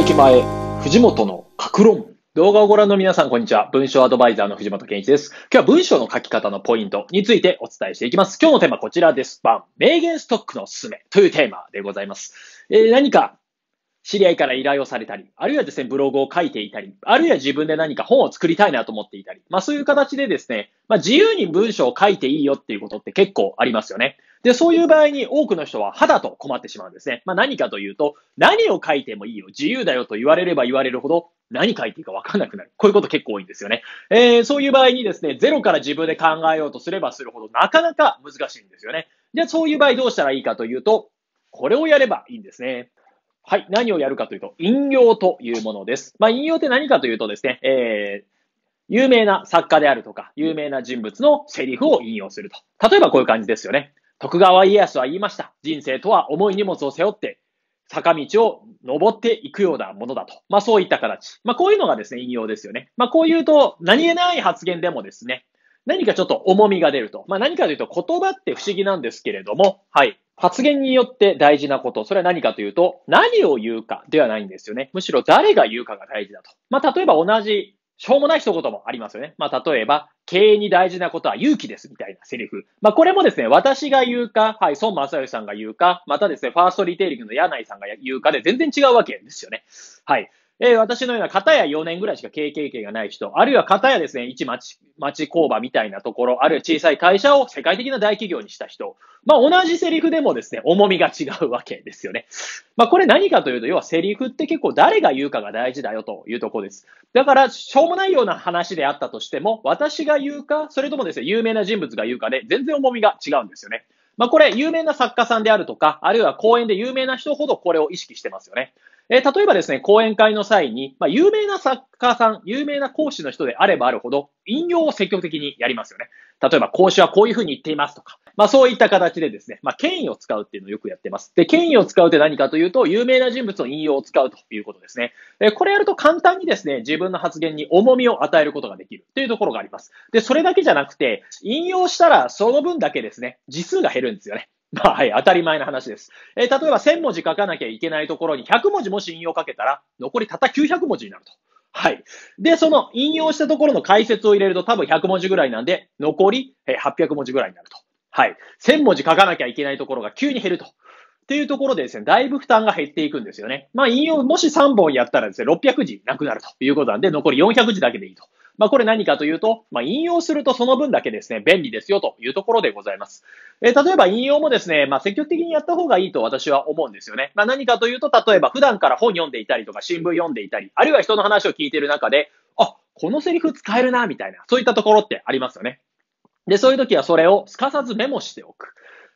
駅前、藤本の格論。動画をご覧の皆さん、こんにちは。文章アドバイザーの藤本健一です。今日は文章の書き方のポイントについてお伝えしていきます。今日のテーマはこちらです。番、名言ストックのすすめというテーマでございます。えー、何か知り合いから依頼をされたり、あるいはですね、ブログを書いていたり、あるいは自分で何か本を作りたいなと思っていたり、まあそういう形でですね、まあ自由に文章を書いていいよっていうことって結構ありますよね。で、そういう場合に多くの人は肌と困ってしまうんですね。まあ何かというと、何を書いてもいいよ、自由だよと言われれば言われるほど、何書いていいか分かんなくなる。こういうこと結構多いんですよね。えー、そういう場合にですね、ゼロから自分で考えようとすればするほど、なかなか難しいんですよね。じゃあそういう場合どうしたらいいかというと、これをやればいいんですね。はい。何をやるかというと、引用というものです。まあ、引用って何かというとですね、えー、有名な作家であるとか、有名な人物のセリフを引用すると。例えばこういう感じですよね。徳川家康は言いました。人生とは重い荷物を背負って、坂道を登っていくようなものだと。まあそういった形。まあこういうのがですね、引用ですよね。まあこういうと、何気ない発言でもですね、何かちょっと重みが出ると。まあ何かというと言葉って不思議なんですけれども、はい。発言によって大事なこと。それは何かというと、何を言うかではないんですよね。むしろ誰が言うかが大事だと。まあ例えば同じしょうもない一言もありますよね。まあ、例えば、経営に大事なことは勇気ですみたいなセリフ。まあ、これもですね、私が言うか、はい、孫正義さんが言うか、またですね、ファーストリテイリングの柳井さんが言うかで全然違うわけですよね。はい。えー、私のような、片や4年ぐらいしか経営経がない人、あるいは片やですね、一町、町工場みたいなところ、あるいは小さい会社を世界的な大企業にした人、まあ同じセリフでもですね、重みが違うわけですよね。まあこれ何かというと、要はセリフって結構誰が言うかが大事だよというところです。だから、しょうもないような話であったとしても、私が言うか、それともですね、有名な人物が言うかで、全然重みが違うんですよね。まあこれ、有名な作家さんであるとか、あるいは公演で有名な人ほどこれを意識してますよね。え例えばですね、講演会の際に、まあ、有名な作家さん、有名な講師の人であればあるほど、引用を積極的にやりますよね。例えば、講師はこういうふうに言っていますとか、まあ、そういった形でですね、まあ、権威を使うっていうのをよくやってます。で、権威を使うって何かというと、有名な人物の引用を使うということですね。えこれやると簡単にですね、自分の発言に重みを与えることができるというところがあります。で、それだけじゃなくて、引用したらその分だけですね、字数が減るんですよね。まあ、はい、当たり前の話です。えー、例えば1000文字書かなきゃいけないところに100文字もし引用かけたら、残りたった900文字になると。はい。で、その引用したところの解説を入れると多分100文字ぐらいなんで、残り800文字ぐらいになると。はい。1000文字書かなきゃいけないところが急に減ると。っていうところでですね、だいぶ負担が減っていくんですよね。まあ、引用、もし3本やったらですね、600字なくなるということなんで、残り400字だけでいいと。まあ、これ何かというと、まあ、引用するとその分だけですね、便利ですよというところでございます。えー、例えば引用もですね、まあ、積極的にやった方がいいと私は思うんですよね。まあ、何かというと、例えば普段から本読んでいたりとか、新聞読んでいたり、あるいは人の話を聞いている中で、あ、このセリフ使えるな、みたいな、そういったところってありますよね。で、そういう時はそれをすかさずメモしておく。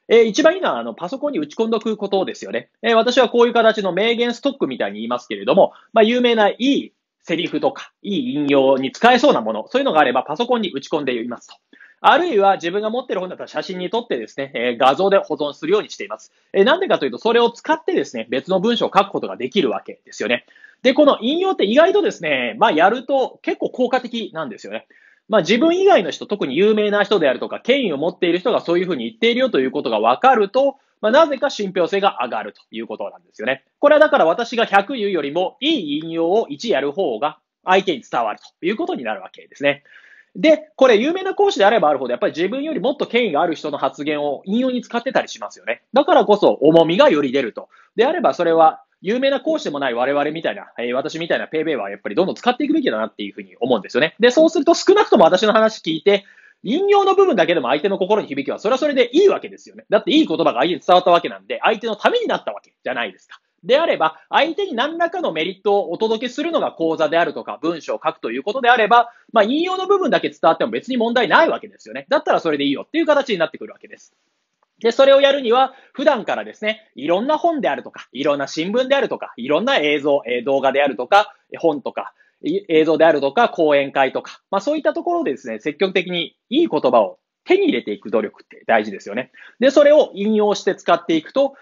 えー、一番いいのは、あの、パソコンに打ち込んどくことですよね。えー、私はこういう形の名言ストックみたいに言いますけれども、まあ、有名ないいセリフとか、いい引用に使えそうなもの、そういうのがあればパソコンに打ち込んでいますと。あるいは自分が持ってる本だったら写真に撮ってですね、え画像で保存するようにしています。えなんでかというと、それを使ってですね、別の文章を書くことができるわけですよね。で、この引用って意外とですね、まあやると結構効果的なんですよね。まあ自分以外の人、特に有名な人であるとか、権威を持っている人がそういうふうに言っているよということがわかると、まあ、なぜか信憑性が上がるということなんですよね。これはだから私が100言うよりも、いい引用を1やる方が相手に伝わるということになるわけですね。で、これ有名な講師であればあるほど、やっぱり自分よりもっと権威がある人の発言を引用に使ってたりしますよね。だからこそ重みがより出ると。であればそれは有名な講師でもない我々みたいな、えー、私みたいなペイペイはやっぱりどんどん使っていくべきだなっていうふうに思うんですよね。で、そうすると少なくとも私の話聞いて、引用の部分だけでも相手の心に響きは、それはそれでいいわけですよね。だっていい言葉が相手に伝わったわけなんで、相手のためになったわけじゃないですか。であれば、相手に何らかのメリットをお届けするのが講座であるとか、文章を書くということであれば、まあ、引用の部分だけ伝わっても別に問題ないわけですよね。だったらそれでいいよっていう形になってくるわけです。で、それをやるには、普段からですね、いろんな本であるとか、いろんな新聞であるとか、いろんな映像、動画であるとか、本とか、映像であるとか、講演会とか、まあそういったところでですね、積極的にいい言葉を手に入れていく努力って大事ですよね。で、それを引用して使っていくと、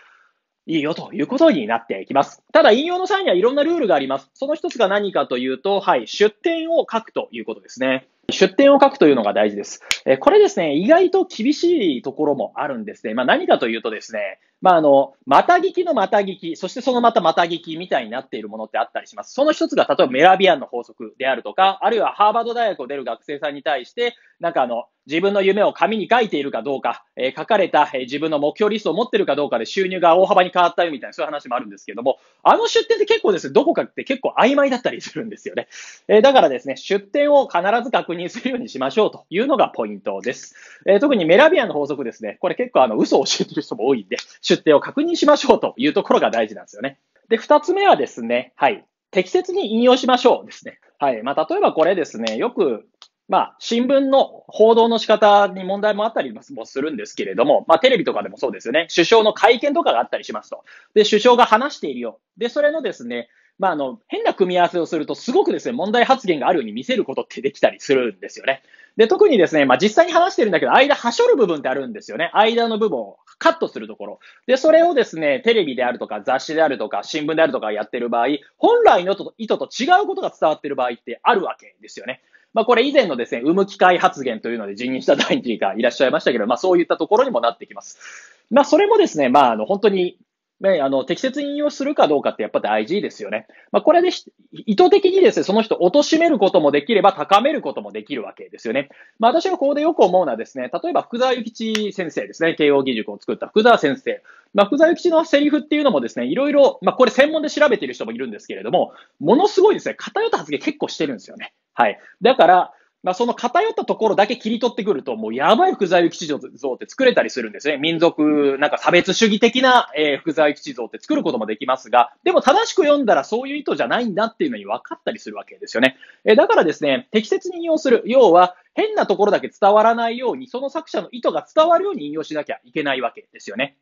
いいよということになっていきます。ただ、引用の際にはいろんなルールがあります。その一つが何かというと、はい、出典を書くということですね。出典を書くというのが大事です。えこれですね、意外と厳しいところもあるんですね。まあ、何かというとですね、まあ、あの、また聞きのまた聞き、そしてそのまたまた聞きみたいになっているものってあったりします。その一つが、例えばメラビアンの法則であるとか、あるいはハーバード大学を出る学生さんに対して、なんかあの、自分の夢を紙に書いているかどうか、えー、書かれた、えー、自分の目標リストを持ってるかどうかで収入が大幅に変わったよみたいな、そういう話もあるんですけども、あの出典って結構ですね、どこかって結構曖昧だったりするんですよね。えー、だからですね、出典を必ず確認認するようにしましょうというのがポイントです。えー、特にメラビアンの法則ですね。これ結構あの嘘を教えてる人も多いんで、出典を確認しましょうというところが大事なんですよね。で、二つ目はですね、はい。適切に引用しましょうですね。はい。まあ、例えばこれですね、よくまあ、新聞の報道の仕方に問題もあったりもするんですけれども、まあ、テレビとかでもそうですよね。首相の会見とかがあったりしますと。で、首相が話しているよ。で、それのですね、まあ、あの、変な組み合わせをすると、すごくですね、問題発言があるように見せることってできたりするんですよね。で、特にですね、まあ、実際に話してるんだけど、間はしょる部分ってあるんですよね。間の部分をカットするところ。で、それをですね、テレビであるとか、雑誌であるとか、新聞であるとかやってる場合、本来の意図と違うことが伝わってる場合ってあるわけですよね。まあ、これ以前のですね、産む機会発言というので辞任した大臣がいらっしゃいましたけど、まあ、そういったところにもなってきます。まあ、それもですね、まあ、あの、本当にね、あの、適切に引用するかどうかってやっぱ大事ですよね。まあ、これで意図的にですね、その人を貶めることもできれば高めることもできるわけですよね。まあ、私がここでよく思うのはですね、例えば福沢諭吉先生ですね、慶応義塾を作った福沢先生。まあ、福沢諭吉のセリフっていうのもですね、いろいろ、まあ、これ専門で調べている人もいるんですけれども、ものすごいですね、偏った発言結構してるんですよね。はい。だから、まあ、その偏ったところだけ切り取ってくると、もうやばい福沢諭吉像って作れたりするんですね。民族、なんか差別主義的な、えー、福沢諭吉像って作ることもできますが、でも正しく読んだらそういう意図じゃないんだっていうのに分かったりするわけですよね。えー、だからですね、適切に引用する。要は、変なところだけ伝わらないように、その作者の意図が伝わるように引用しなきゃいけないわけですよね。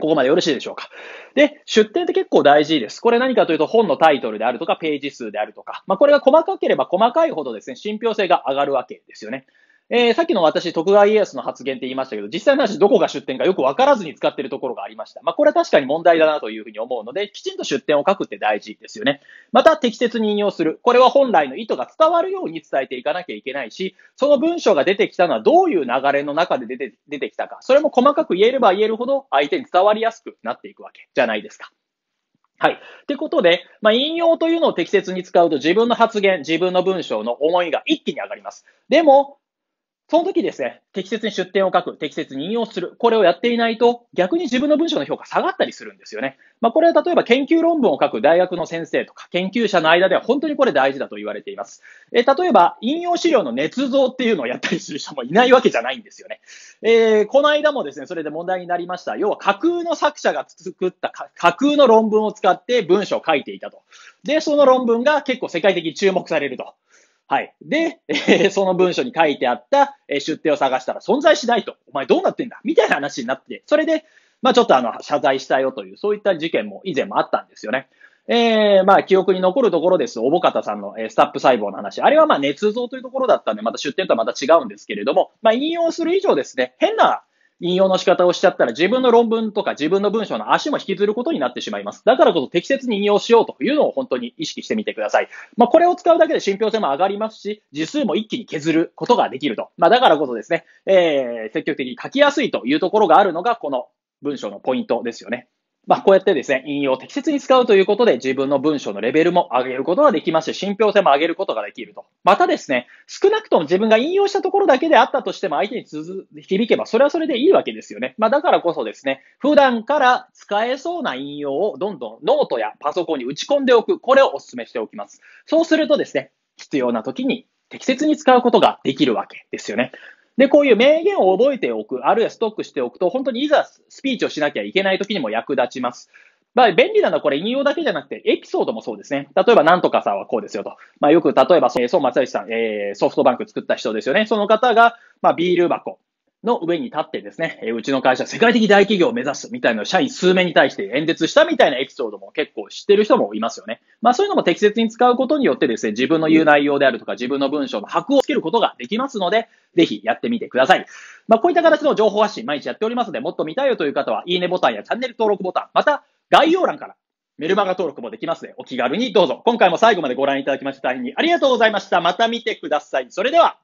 ここまでよろしいでしょうか。で、出典って結構大事です。これ何かというと本のタイトルであるとか、ページ数であるとか、まあこれが細かければ細かいほどですね、信憑性が上がるわけですよね。えー、さっきの私、徳川家康の発言って言いましたけど、実際の話、どこが出典かよくわからずに使ってるところがありました。まあ、これは確かに問題だなというふうに思うので、きちんと出典を書くって大事ですよね。また、適切に引用する。これは本来の意図が伝わるように伝えていかなきゃいけないし、その文章が出てきたのはどういう流れの中で出て出てきたか、それも細かく言えれば言えるほど、相手に伝わりやすくなっていくわけじゃないですか。はい。ってことで、まあ、引用というのを適切に使うと自分の発言、自分の文章の思いが一気に上がります。でも、その時ですね、適切に出典を書く、適切に引用する、これをやっていないと、逆に自分の文章の評価下がったりするんですよね。まあ、これは例えば研究論文を書く大学の先生とか研究者の間では本当にこれ大事だと言われています。えー、例えば、引用資料の捏造っていうのをやったりする人もいないわけじゃないんですよね。えー、この間もですね、それで問題になりました。要は架空の作者が作った架空の論文を使って文章を書いていたと。で、その論文が結構世界的に注目されると。はい。で、えー、その文書に書いてあった、えー、出典を探したら存在しないと。お前どうなってんだみたいな話になって、それで、まあちょっとあの、謝罪したよという、そういった事件も以前もあったんですよね。えー、まあ記憶に残るところです。おぼかたさんの、えー、スタップ細胞の話。あれはまあ捏造というところだったんで、また出典とはまた違うんですけれども、まあ引用する以上ですね、変な引用の仕方をしちゃったら自分の論文とか自分の文章の足も引きずることになってしまいます。だからこそ適切に引用しようというのを本当に意識してみてください。まあ、これを使うだけで信憑性も上がりますし、字数も一気に削ることができると。まあ、だからこそですね、えー、積極的に書きやすいというところがあるのが、この文章のポイントですよね。まあ、こうやってですね、引用を適切に使うということで、自分の文章のレベルも上げることができますし、信憑性も上げることができると。またですね、少なくとも自分が引用したところだけであったとしても、相手に響けば、それはそれでいいわけですよね。まあ、だからこそですね、普段から使えそうな引用をどんどんノートやパソコンに打ち込んでおく。これをお勧めしておきます。そうするとですね、必要な時に適切に使うことができるわけですよね。で、こういう名言を覚えておく、あるいはストックしておくと、本当にいざスピーチをしなきゃいけない時にも役立ちます。まあ、便利なのはこれ引用だけじゃなくて、エピソードもそうですね。例えば、なんとかさんはこうですよと。まあ、よく、例えば、そ松吉さん、えー、ソフトバンク作った人ですよね。その方が、まあ、ビール箱。の上に立ってですね、えうちの会社世界的大企業を目指すみたいな社員数名に対して演説したみたいなエピソードも結構知ってる人もいますよね。まあそういうのも適切に使うことによってですね、自分の言う内容であるとか自分の文章の箔をつけることができますので、ぜひやってみてください。まあこういった形の情報発信毎日やっておりますので、もっと見たいよという方は、いいねボタンやチャンネル登録ボタン、また概要欄からメルマガ登録もできますので、お気軽にどうぞ。今回も最後までご覧いただきまして大変にありがとうございました。また見てください。それでは。